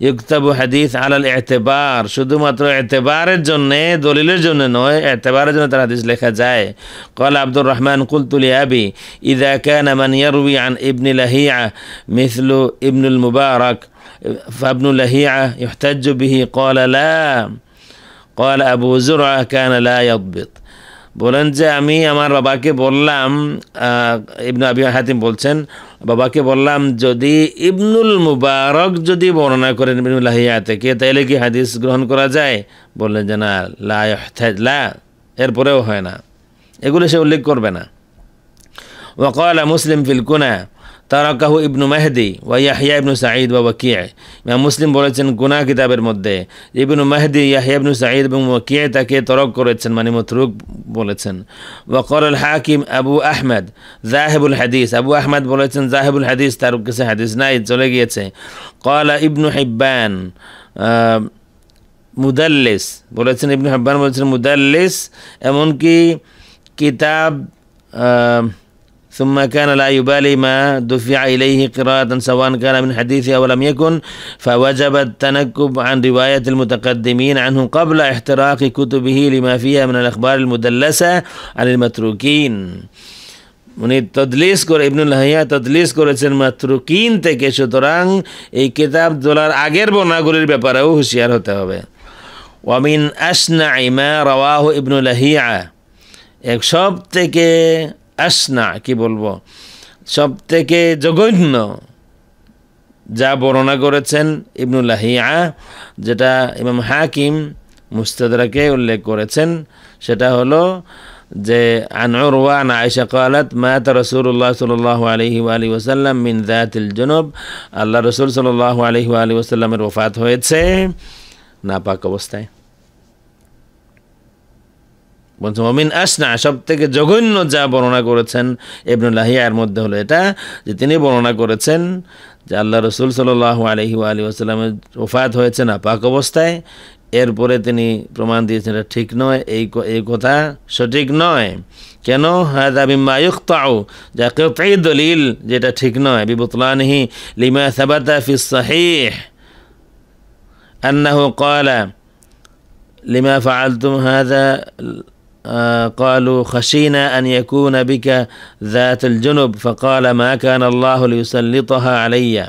A: يكتب حديث على الاعتبار شدو مطر اعتبار الجنة دليل الجنة اعتبار الجنة ترى حديث لك جاي قال عبد الرحمن قلت لأبي إذا كان من يروي عن ابن لهيعة مثل ابن المبارك فابن لهيعة يحتج به قال لا قال أبو زرعة كان لا يضبط বলেন যে আমি আমার বাবাকে বললাম ইবনু আবি হাতিম বলছেন বাবাকে বললাম যদি ইবনুল মুবারক যদি বর্ণনা করেন ইবনুল লাহিয়া থেকে তাহলে কি হাদিস গ্রহণ করা যায় বললেন যে না লা এরপরেও হয় না এগুলো সে উল্লেখ করবে না ওয়াকালা মুসলিম ফিলকুনা তারাকাহু ইবনু মেহেদি ওয়া ইয়াহিয়া ইবনু সাঈদ বা ওয়াকিয়া ইমাম মুসলিম বলেছেন গুনা কিতাবের মধ্যে ইবনু মেহেদি ইয়াহিয়া ইবনু সাঈদ এবং ওয়াকিয়া তাকে তরক করেছেন মানে মতরুক বলেছেন ওয়াকর আল হাকিম আবু আহমেদ জাহেবুল হাদিস আবু আহমেদ বলেছেন জাহেবুল হাদিস তার কাছে হাদিস নাই চলে গিয়েছে কলা ইবনু হিব্বান মুদাল্লিস বলেছেন ইবনু হাব্বান বলেছেন মুদাল্লিস এমনকি কিতাব ثم كان لا يبالي ما دفع إليه قراءة سواء كان من حديث أو لم يكن فوجب التنكب عن رواية المتقدمين عنه قبل احتراق كتبه لما فيها من الأخبار المدلسة عن المتروكين উনি তদলিস করে ইবনুল হাইয়া তদলিস করেছেন মাত্র কিন থেকে সুতরাং এই কিতাব দোলার আগের বর্ণাগুলির ব্যাপারেও হুঁশিয়ার হতে হবে ওয়ামিন আসনা ইমা রওয়াহ ইবনুল হাইয়া এক সব থেকে আসনা কি বলবো সব থেকে জঘন্য যা বর্ণনা করেছেন ইবনুল্লাহিয়া যেটা ইমাম হাকিম মুস্তাদাকে উল্লেখ করেছেন সেটা হলো যে আন উরওয়া আন আয়েশা قالت مات رسول الله صلى الله عليه জনব আল্লাহ রসুল সাল্লাল্লাহু আলহি ওয়া ওসাল্লামের ওফাত হয়েছে নাপাক অবস্থায় বলছে অমিন আসনা সব থেকে জঘন্য যা বর্ণনা করেছেন এবনুল মধ্যে হলো এটা যে তিনি বর্ণনা করেছেন যে আল্লাহ রসুল সাল আলহি আলী আসসালামের ওফাত হয়েছে না পাক অবস্থায় এরপরে তিনি প্রমাণ দিয়েছেন এটা ঠিক নয় এই এই কথা সঠিক নয় কেন হাদাবিমায়ুক্তাও যা কেউ দলিল যেটা ঠিক নয় বিবুতলানহি লিমা সাবাতা ফিস সাহিহ আন্না কয়লা লিমা ফালতুম হাজা قالوا خشينا أن يكون بك ذات الجنب فقال ما كان الله ليسلطها علي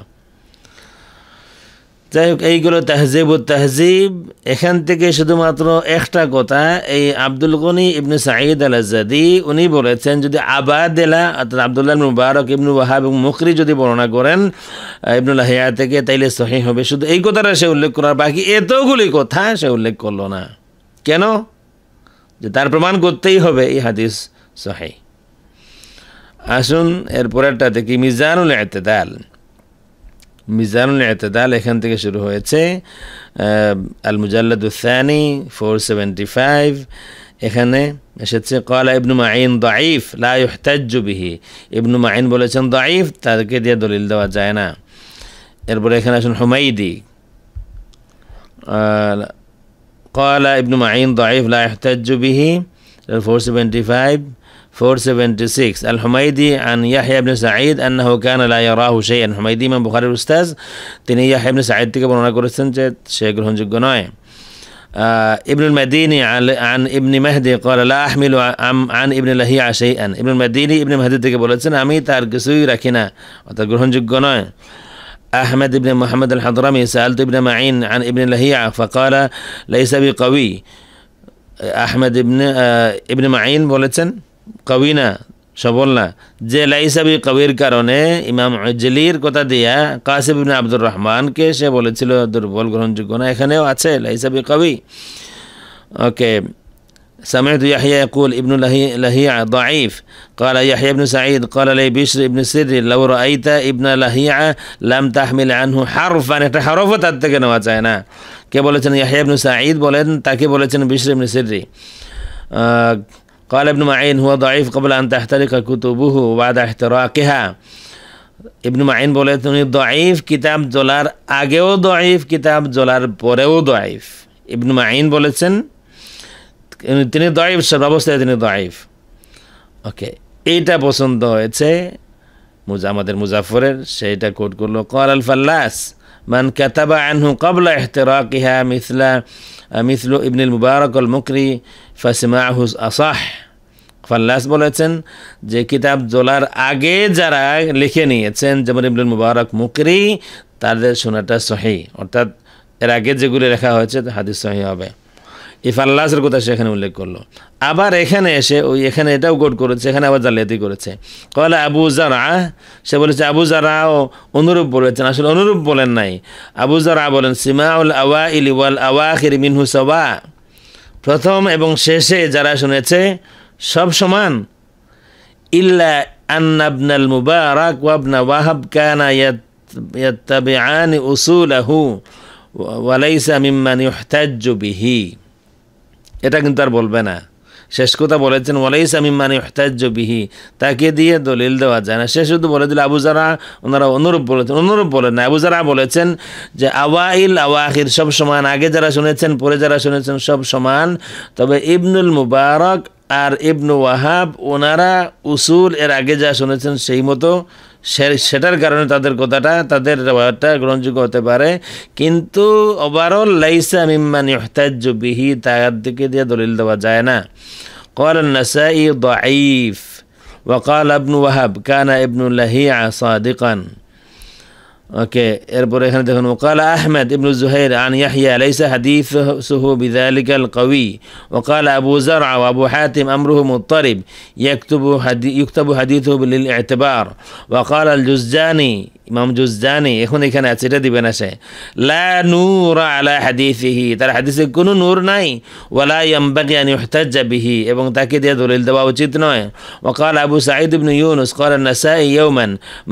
A: যাই হোক এইগুলো তাহজিব তাহজিব এখান থেকে শুধুমাত্র একটা কথা এই আব্দুল গনি ইবনু সাঈদ আল আজাদি উনি বলেছেন যদি আবাদেলা অর্থাৎ আবদুল্লাহ মুবারক ইবনু ওয়াহাব এবং মুখরি যদি বর্ণনা করেন ইবনুল্লাহ হেয়া থেকে তাইলে সহি হবে শুধু এই কথাটা সে উল্লেখ করার বাকি এতগুলি কথা সে উল্লেখ করলো না কেন যে তার প্রমাণ করতেই হবে এই হাদিস সহে আসুন একটা দেখি মিজানুল এতেদাল মিজানুল এতেদাল এখান থেকে শুরু হয়েছে আল মুজাল্লাদুসানি ফোর সেভেন্টি ফাইভ এখানে এসেছে কলা ইবনু মাইন দাইফ বিহি ইবনু মাইন বলেছেন দাইফ তাদেরকে দিয়ে দলিল দেওয়া যায় না এরপরে এখানে আসুন হুমাইদি قال ابن معين ضعيف لا يحتج به 475 476 الحميدي عن يحيى بن سعيد أنه كان لا يراه شيئا الحميدي من بخاري الأستاذ تني يحيى بن سعيد থেকে বর্ণনা করেছেন شيخ آه، ابن المديني عن ابن مهدي قال لا أحمل عن ابن لهيع شيئا ابن المديني ابن مهدي تكبر বলেছেন আমি তার কিছুই রাখি না অর্থাৎ أحمد بن محمد الحضرمي سألت ابن معين عن ابن لهيعة فقال ليس بقوي أحمد بن آه ابن معين بولتن قوينا شبولنا جي ليس بقوي كارونه إمام عجلير كتا ديا قاسب بن عبد الرحمن كي شبولتلو دربول غرون جيكونا إخانيو أتسي ليس بقوي أوكي سمعت يحيى يقول ابن لهيع ضعيف قال يحيى بن سعيد قال لي بشر ابن سري لو رأيت ابن لهيع لم تحمل عنه حرفا حرفا تتكنا وتعنا كي بولتن يحيى بن سعيد بولتن تاكي بولتن بشر ابن سري آه، قال ابن معين هو ضعيف قبل أن تحترق كتبه بعد احتراقها ابن معين بولتن ضعيف كتاب دولار أجو ضعيف كتاب دولار بورو ضعيف ابن معين بولتن তিনি দয়েব সব অবস্থায় তিনি দয়েব ওকে এইটা পছন্দ হয়েছে আমাদের মুজাফরের সেইটা কোট করলো কর আল ফাল্লাস মান কাতাবা আনহু কবলা ইহা মিসলা মিসলু ইবনুল মুবারক আল মুকরি আহুস আসাহ ফাল্লাস বলেছেন যে কিতাব জোলার আগে যারা লিখে নিয়েছেন যেমন ইবনুল মুবারক মুকরি তাদের শোনাটা সহি অর্থাৎ এর আগে যেগুলি লেখা হয়েছে হাদিস সহি হবে ইফাল্লাসের কথা সেখানে উল্লেখ করলো আবার এখানে এসে ওই এখানে এটাও গোট করেছে এখানে আবার জালিয়াতি করেছে কলে আবু জারা সে বলেছে আবু জারা ও অনুরূপ বলেছেন আসলে অনুরূপ বলেন নাই আবু জারা বলেন সিমাউল আওয়া ইলি ওয়াল খির মিনহু সবা প্রথম এবং শেষে যারা শুনেছে সব সমান ইল্লা আন্নাবনাল মুবারাক ওয়াবনা ওয়াহাব কানা ইয়াত ইয়াত্তাবিআনি উসুলাহু ওয়ালাইসা মিম্মান ইহতাজ্জু বিহি এটা কিন্তু আর বলবে না শেষ কথা বলেছেন বলেই আমি মানে হতাজ্য বিহি তাকে দিয়ে দলিল দেওয়া যায় না সে শুধু বলে দিল আবুজারা ওনারা অনুরূপ বলেছেন অনুরূপ বলেন না আবুজারা বলেছেন যে আওয়াইল আওয়াহির সব সমান আগে যারা শুনেছেন পরে যারা শুনেছেন সব সমান তবে ইবনুল মুবারক আর ইবনু ওয়াহাব ওনারা উসুল এর আগে যা শুনেছেন সেই মতো সেটার কারণে তাদের কথাটা তাদের ব্যবহারটা গ্রহণযোগ্য হতে পারে কিন্তু ওভারঅল লাইসা মিম্মান ইহতাজ্য বিহি তার দিকে দিয়ে দলিল দেওয়া যায় না কর নাসাই দাইফ ওয়াকাল আবনু ওয়াহাব কানা ابن لهيعة اوكي اربور وقال احمد ابن الزهير عن يحيى ليس حديثه بذلك القوي وقال ابو زرع وابو حاتم امره مضطرب يكتب يكتب حديثه للاعتبار وقال الجزاني ইমাম জুজানি এখন এখানে আছে এটা দিবেন আসে লা নূর আলা হাদিসিহি তার হাদিসে কোনো নূর নাই ওয়ালা ইয়ামবাগি আন ইহতাজ্জা বিহি এবং তাকে দিয়ে দলিল দেওয়া উচিত নয় وقال আবু সাঈদ ইবনে ইউনুস قال النسائي يوما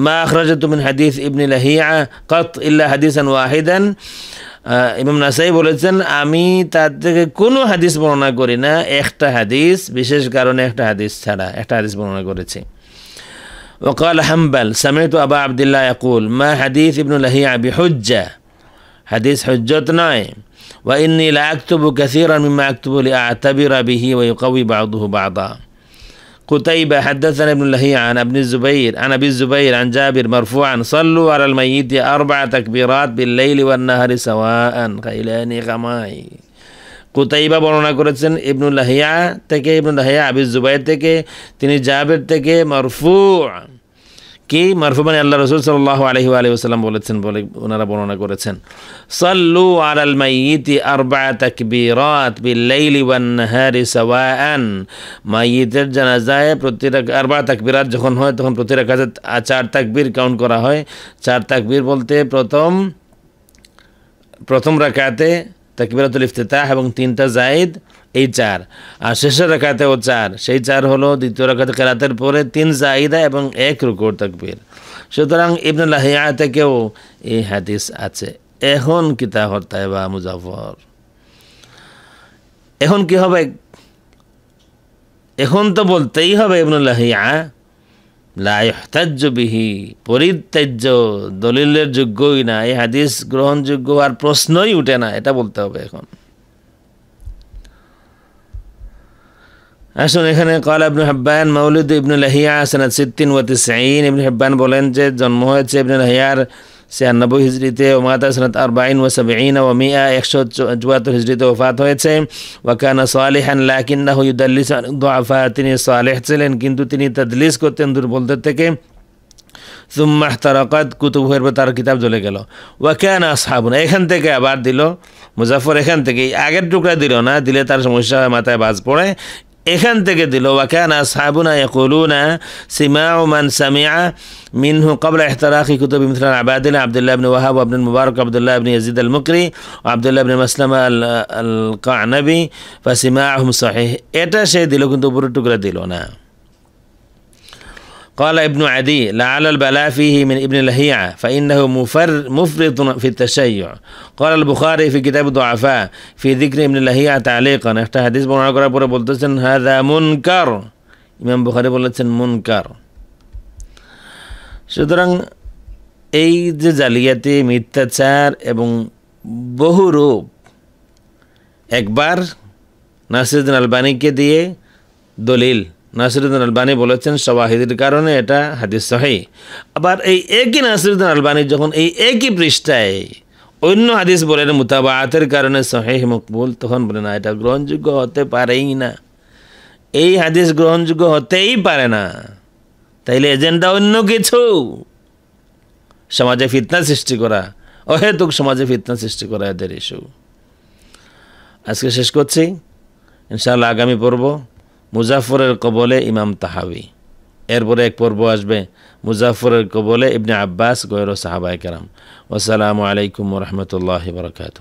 A: ما اخرجت من حديث ابن لهيعة قط الا حديثا واحدا ইমাম নাসাই বলেছেন আমি তার থেকে কোনো হাদিস বর্ণনা করি না একটা হাদিস বিশেষ কারণে একটা হাদিস ছাড়া একটা হাদিস বর্ণনা করেছি وقال حنبل سمعت أبا عبد الله يقول ما حديث ابن لهيع بحجة حديث حجتنا وإني لأكتب كثيرا مما أكتب لأعتبر به ويقوي بعضه بعضا قتيبة حدثنا ابن لهيع عن ابن الزبير عن أبي الزبير عن جابر مرفوعا صلوا على الميت أربع تكبيرات بالليل والنهر سواء خيلاني غماي কোতাইবা বর্ণনা করেছেন ইবনুল হিয়া থেকে ইবনুল হিয়া আবিস জুবাইর থেকে তিনি জাবের থেকে মারফু কি মারফু মানে আল্লাহ রসুল সাল্লাহ আলহি আলহি বলেছেন বলে ওনারা বর্ণনা করেছেন সাল্লু আলাল মাইতি আরবা তাকবিরাত বিল্লাইলি ওয়ান নাহারি সাওয়াআন মাইয়িতের জানাজায় প্রতি আরবা তাকবিরাত যখন হয় তখন প্রতি রাকাতে চার তাকবীর কাউন্ট করা হয় চার তাকবীর বলতে প্রথম প্রথম রাকাতে তাকিবিরাতুল ইফতেতাহ এবং তিনটা জায়দ এই চার আর শেষের রেখাতেও চার সেই চার হলো দ্বিতীয় রেখাতে কেরাতের পরে তিন জাইদা এবং এক রুকুর তাকবির সুতরাং ইবনুল হিয়া থেকেও এই হাদিস আছে এখন কিতা হর্তায় বা মুজাফর এখন কি হবে এখন তো বলতেই হবে ইবনুল্লাহিয়া লাহতাজ্যবিহি পরিত্যাজ্য দলিলের যোগ্যই না এই হাদিস গ্রহণযোগ্য আর প্রশ্নই উঠে না এটা বলতে হবে এখন আসুন এখানে কল আবনুল হাব্বান মৌলুদ ইবনু লাহিয়া সনাদ সিদ্দিন ওয়াতি সাইন ইবনুল হাব্বান বলেন যে জন্ম হয়েছে ইবনুল লাহিয়ার ছিয়ানব্বই হিজড়িতে ওমাতা সনাত আরবাইন ও ও মিয়া একশো চুয়াত্তর হিজড়িতে ওফাত হয়েছে ওয়াকানা লাকিন্না লাকিন্দাহুদ্দাল্লিস দোয়াফা তিনি সোয়ালেহ ছিলেন কিন্তু তিনি তদলিস করতেন দুর্বলদের থেকে সুম্মাহ তারকাত কুতুবের তার কিতাব জ্বলে গেল ওয়াকান সাবুন এখান থেকে আবার দিল মুজাফর এখান থেকে আগের টুকরা দিল না দিলে তার সমস্যা হয় মাথায় বাজ পড়ে إخان تكدل وكان أصحابنا يقولون سماع من سمع منه قبل احتراق كتب مثل العبادلة عبد الله بن وهاب وابن المبارك عبد الله بن يزيد المكري وعبد الله بن مسلم القعنبي فسماعهم صحيح إتا شيء دلو كنت برتو قال ابن عدي لعل البلاء فيه من ابن لهيعة فإنه مفر مفرط في التشيع قال البخاري في كتاب الضعفاء في ذكر ابن لهيعة تعليقا একটা حديث বর্ণনা করার পরে বলতেছেন هذا منكر ইমাম বুখারী বলেছেন মুনকার সুতরাং এই যে জালিয়াতি মিথ্যাচার এবং বহুরূপ একবার নাসিরুদ্দিন আলবানিকে দিয়ে দলিল নাসিরুদ্দিন আলবানী বলেছেন সবাহিদির কারণে এটা হাদিস সহি আবার এই একই নাসিরুদ্দিন আলবানী যখন এই একই পৃষ্ঠায় অন্য হাদিস বলেন মুতাবাতের কারণে সহেহ মকবুল তখন বলে না এটা গ্রহণযোগ্য হতে পারেই না এই হাদিস গ্রহণযোগ্য হতেই পারে না তাইলে এজেন্ডা অন্য কিছু সমাজে ফিতনা সৃষ্টি করা অহেতুক সমাজে ফিতনা সৃষ্টি করা এদের ইস্যু আজকে শেষ করছি ইনশাআল্লাহ আগামী পর্ব মুজাফরের কবলে ইমাম তাহাবি এরপরে এক পর্ব আসবে মুজাফরের কবলে ইবনে আব্বাস গৈর সাহাবায় কেরাম আসসালামু আলাইকুম রহমতুল্লাহ বরকাত